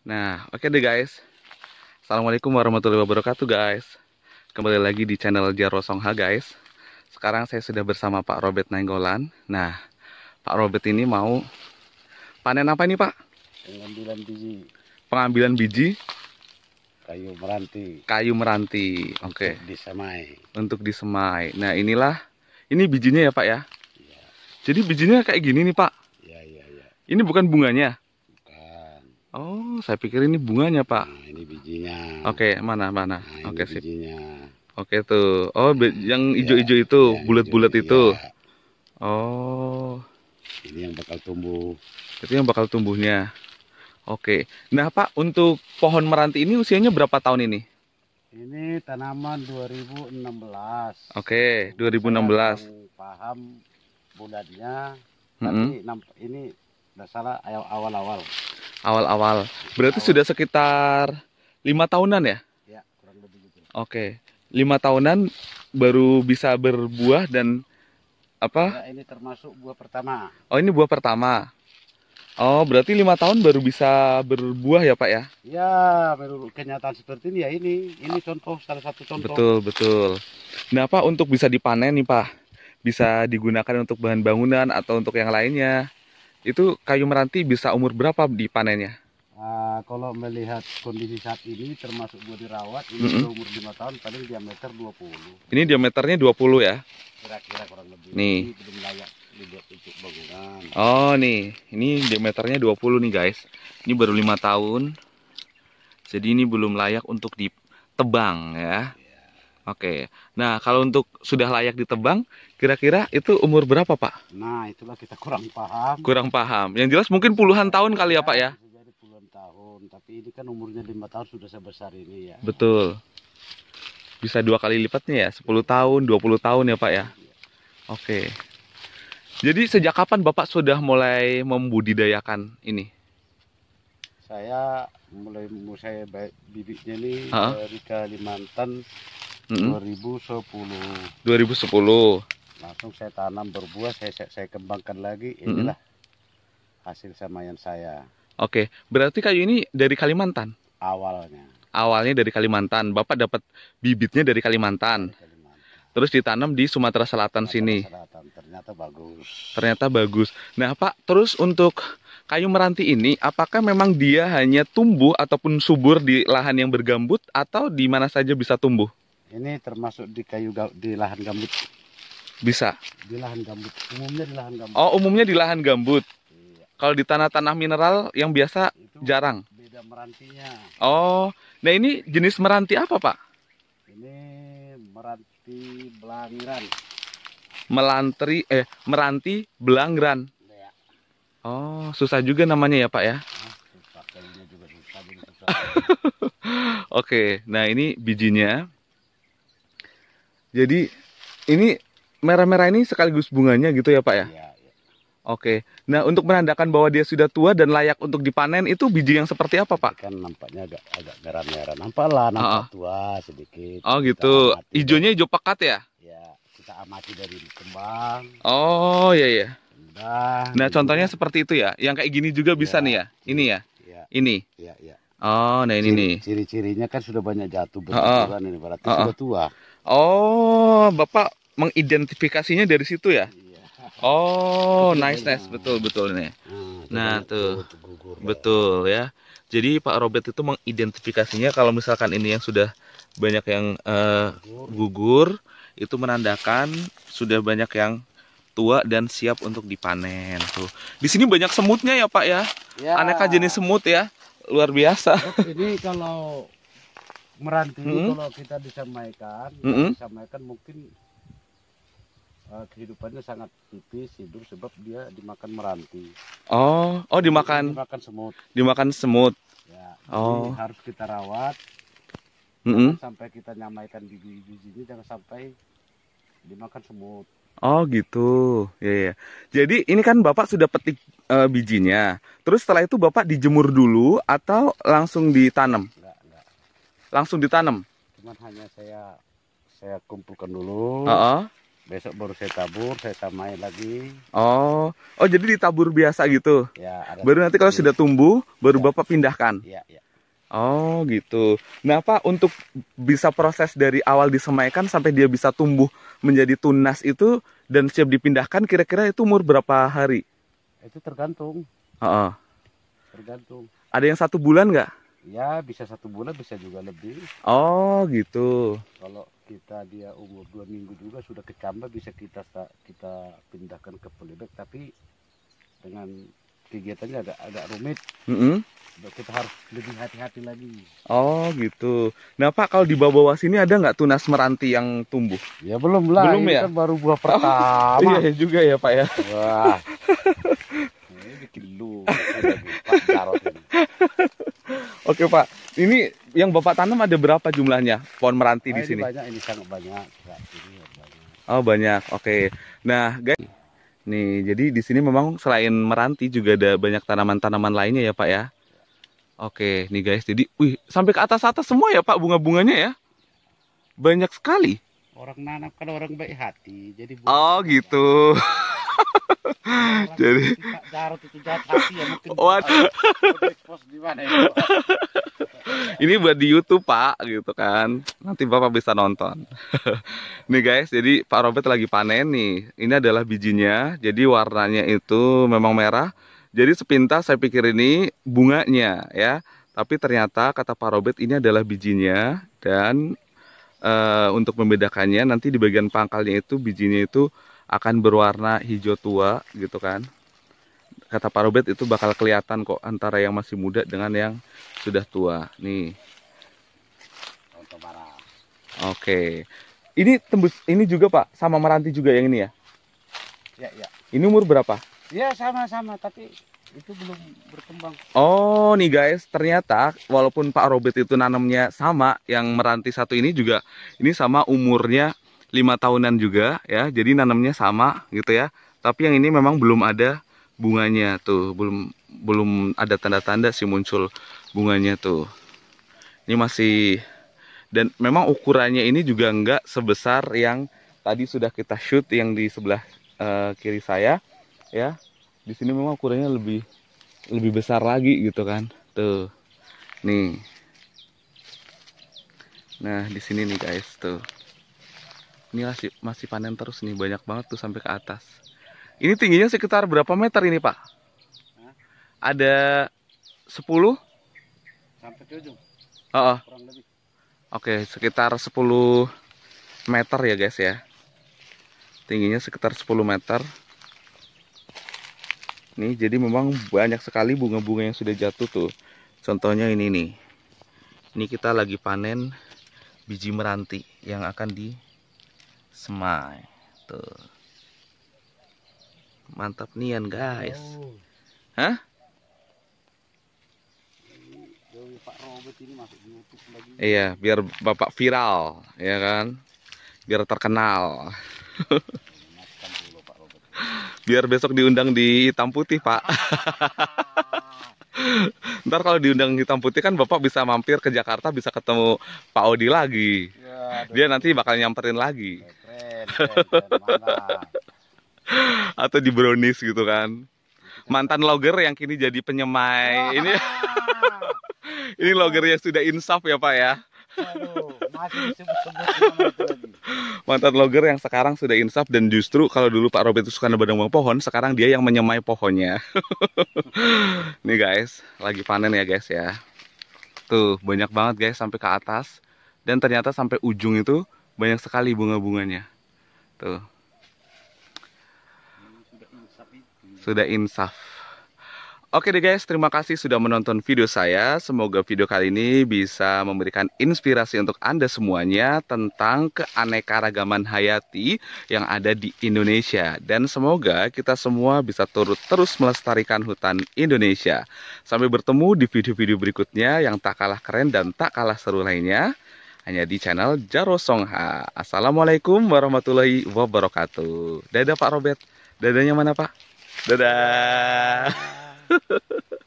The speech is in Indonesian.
Nah, oke okay deh guys. Assalamualaikum warahmatullahi wabarakatuh guys. Kembali lagi di channel Jaro Songha guys. Sekarang saya sudah bersama Pak Robert Nainggolan. Nah, Pak Robert ini mau panen apa ini Pak? Pengambilan biji. Pengambilan biji? Kayu meranti. Kayu meranti, oke. Okay. Untuk disemai. Untuk disemai. Nah, inilah, ini bijinya ya Pak ya? Iya. Jadi bijinya kayak gini nih Pak? Iya, iya, iya. Ini bukan bunganya? Oh, saya pikir ini bunganya, Pak. Nah, ini bijinya. Oke, okay, mana mana. Nah, Oke, okay, sip. Bijinya. Oke okay, tuh. Oh, nah, yang iya. hijau-hijau ya, itu, iya, bulat-bulat iya. itu. Ya. Oh. Ini yang bakal tumbuh. Itu yang bakal tumbuhnya. Oke. Nah, Pak, untuk pohon meranti ini usianya berapa tahun ini? Ini tanaman 2016. Oke, 2016. Saya paham bulatnya. Mm -hmm. Tapi ini enggak salah awal-awal awal-awal. Berarti awal. sudah sekitar lima tahunan ya? Ya, kurang lebih gitu. Oke, lima tahunan baru bisa berbuah dan apa? Ya, ini termasuk buah pertama. Oh, ini buah pertama. Oh, berarti lima tahun baru bisa berbuah ya, Pak ya? Ya, baru kenyataan seperti ini ya ini. Ini contoh salah satu contoh. Betul, betul. Nah, Pak, untuk bisa dipanen nih, Pak. Bisa digunakan untuk bahan bangunan atau untuk yang lainnya. Itu kayu meranti bisa umur berapa dipanennya? Uh, ah, kalau melihat kondisi saat ini termasuk buat dirawat ini mm -hmm. umur 5 tahun paling diameter 20. Ini diameternya 20 ya? Kira-kira kurang lebih. Nih. Ini belum layak dibuat untuk bangunan. Oh, nih. Ini diameternya 20 nih, guys. Ini baru 5 tahun. Jadi ini belum layak untuk ditebang ya. Oke. Nah, kalau untuk sudah layak ditebang, kira-kira itu umur berapa, Pak? Nah, itulah kita kurang paham. Kurang paham. Yang jelas mungkin puluhan tahun kali ya, Pak ya. Jadi puluhan tahun, tapi ini kan umurnya lima tahun sudah sebesar ini ya. Betul. Bisa dua kali lipatnya ya, 10 tahun, 20 tahun ya, Pak ya. Iya. Oke. Jadi sejak kapan Bapak sudah mulai membudidayakan ini? Saya mulai saya bibitnya ini dari eh, Kalimantan sepuluh dua 2010. 2010. Langsung saya tanam berbuah, saya saya, saya kembangkan lagi. Inilah mm-hmm. hasil samayan saya. Oke, berarti kayu ini dari Kalimantan. Awalnya. Awalnya dari Kalimantan. Bapak dapat bibitnya dari Kalimantan. Dari Kalimantan. Terus ditanam di Sumatera Selatan Sumatera sini. Selatan. Ternyata bagus. Ternyata bagus. Nah, Pak, terus untuk kayu meranti ini apakah memang dia hanya tumbuh ataupun subur di lahan yang bergambut atau di mana saja bisa tumbuh? Ini termasuk di kayu di lahan gambut. Bisa. Di lahan gambut. Umumnya di lahan gambut. Oh, umumnya di lahan gambut. Iya. Kalau di tanah-tanah mineral yang biasa Itu jarang. Beda merantinya. Oh, nah ini jenis meranti apa, Pak? Ini meranti belangran. Melantri eh meranti belangran. Iya. Oh, susah juga namanya ya, Pak ya? Oke, ah, okay, Oke, nah ini bijinya jadi ini merah-merah ini sekaligus bunganya gitu ya Pak ya? Iya. Ya. Oke. Nah untuk menandakan bahwa dia sudah tua dan layak untuk dipanen itu biji yang seperti apa Pak? Kan nampaknya agak agak merah-merah. Nampak lah, nampak oh. tua sedikit. Oh gitu. Ijonya hijau pekat ya? Iya. Kita amati dari kembang. Oh iya iya. Kembang. Nah iya. contohnya seperti itu ya? Yang kayak gini juga bisa iya, nih ya? Iya, ini ya? Iya. Ini? Iya iya. Oh, nah ini Ciri, nih. Ciri-cirinya kan sudah banyak jatuh oh, oh. ini berarti oh, oh. sudah tua. Oh, Bapak mengidentifikasinya dari situ ya? Iya. Oh, nice nice betul betul nih. Ah, nah, tuh. Betul ya. Jadi Pak Robert itu mengidentifikasinya kalau misalkan ini yang sudah banyak yang uh, gugur itu menandakan sudah banyak yang tua dan siap untuk dipanen tuh. Di sini banyak semutnya ya Pak ya. ya. Aneka jenis semut ya. Luar biasa. Jadi kalau meranti mm -hmm. kalau kita disamaikan, mm -hmm. disamaikan mungkin uh, kehidupannya sangat tipis hidup sebab dia dimakan meranti. Oh, oh dimakan. Dimakan semut. Dimakan semut. Ya, oh. harus kita rawat. Mm -hmm. Sampai kita nyamaikan biji-bijinya jangan sampai dimakan semut. Oh gitu, ya Jadi ini kan bapak sudah petik uh, bijinya. Terus setelah itu bapak dijemur dulu atau langsung ditanam? langsung ditanam? Cuman hanya saya saya kumpulkan dulu. Uh -uh. Besok baru saya tabur, saya tamai lagi. Oh, oh jadi ditabur biasa gitu. Ya, ada baru nanti kalau sudah tumbuh, baru ya. bapak pindahkan. Ya, ya. Oh gitu. Nah pak untuk bisa proses dari awal disemaikan sampai dia bisa tumbuh menjadi tunas itu dan siap dipindahkan, kira-kira itu umur berapa hari? Itu tergantung. Uh -uh. Tergantung. Ada yang satu bulan nggak? ya bisa satu bulan bisa juga lebih oh gitu kalau kita dia umur dua minggu juga sudah kecambah bisa kita kita pindahkan ke polybag tapi dengan kegiatannya agak agak rumit mm -hmm. kita harus lebih hati-hati lagi oh gitu nah pak kalau di bawah-bawah sini ada nggak tunas meranti yang tumbuh ya belum lah belum ya kan baru buah oh, pertama oh, iya juga ya pak ya wah Oke Pak, ini yang Bapak tanam ada berapa jumlahnya pohon meranti oh, di sini? Banyak, ini sangat banyak. Ya banyak. Oh banyak, oke. Nah guys, nih jadi di sini memang selain meranti juga ada banyak tanaman-tanaman lainnya ya Pak ya. Oke, nih guys, jadi, wih sampai ke atas-atas semua ya Pak bunga-bunganya ya, banyak sekali. Orang nanam kan orang baik hati, jadi. Oh gitu. Jadi what? Ya, ini buat di YouTube Pak gitu kan. Nanti Bapak bisa nonton. nih guys, jadi Pak Robert lagi panen nih. Ini adalah bijinya. Jadi warnanya itu memang merah. Jadi sepintas saya pikir ini bunganya ya. Tapi ternyata kata Pak Robert ini adalah bijinya dan uh, untuk membedakannya nanti di bagian pangkalnya itu bijinya itu akan berwarna hijau tua gitu kan kata Pak Robert itu bakal kelihatan kok antara yang masih muda dengan yang sudah tua nih Oke. Ini tembus ini juga Pak sama meranti juga yang ini ya? Ya, ya. Ini umur berapa? Ya, sama-sama tapi itu belum berkembang. Oh, nih guys, ternyata walaupun Pak Robert itu nanamnya sama, yang meranti satu ini juga ini sama umurnya lima tahunan juga ya. Jadi nanamnya sama gitu ya. Tapi yang ini memang belum ada bunganya tuh, belum belum ada tanda-tanda sih muncul bunganya tuh. Ini masih dan memang ukurannya ini juga enggak sebesar yang tadi sudah kita shoot yang di sebelah uh, kiri saya ya. Di sini memang ukurannya lebih lebih besar lagi gitu kan. Tuh. Nih. Nah, di sini nih guys tuh. Ini masih masih panen terus nih, banyak banget tuh sampai ke atas. Ini tingginya sekitar berapa meter ini, Pak? Hah? Ada 10 sampai ke ujung. Oh, -uh. Oke, sekitar 10 meter ya, guys ya. Tingginya sekitar 10 meter. Nih, jadi memang banyak sekali bunga-bunga yang sudah jatuh tuh. Contohnya ini nih. Ini kita lagi panen biji meranti yang akan di semai tuh mantap nian guys oh. hah ini masuk Iya, biar Bapak viral, ya kan? Biar terkenal. biar besok diundang di hitam putih, Pak. Ntar kalau diundang hitam putih kan Bapak bisa mampir ke Jakarta bisa ketemu Pak Odi lagi. Iya, Dia nanti bakal nyamperin lagi. Atau di brownies gitu kan. Mantan logger yang kini jadi penyemai. ini ini logger yang sudah insaf ya, Pak ya. Aduh, masih Mantan logger yang sekarang sudah insaf dan justru kalau dulu Pak Robert itu suka nebang pohon, sekarang dia yang menyemai pohonnya. Nih guys, lagi panen ya guys ya. Tuh, banyak banget guys sampai ke atas dan ternyata sampai ujung itu banyak sekali bunga-bunganya tuh sudah insaf Oke deh guys, terima kasih sudah menonton video saya. Semoga video kali ini bisa memberikan inspirasi untuk Anda semuanya tentang keanekaragaman hayati yang ada di Indonesia. Dan semoga kita semua bisa turut terus melestarikan hutan Indonesia. Sampai bertemu di video-video berikutnya yang tak kalah keren dan tak kalah seru lainnya hanya di channel Jaro Songha. Assalamualaikum warahmatullahi wabarakatuh. Dadah Pak Robert. Dadanya mana Pak? Dadah.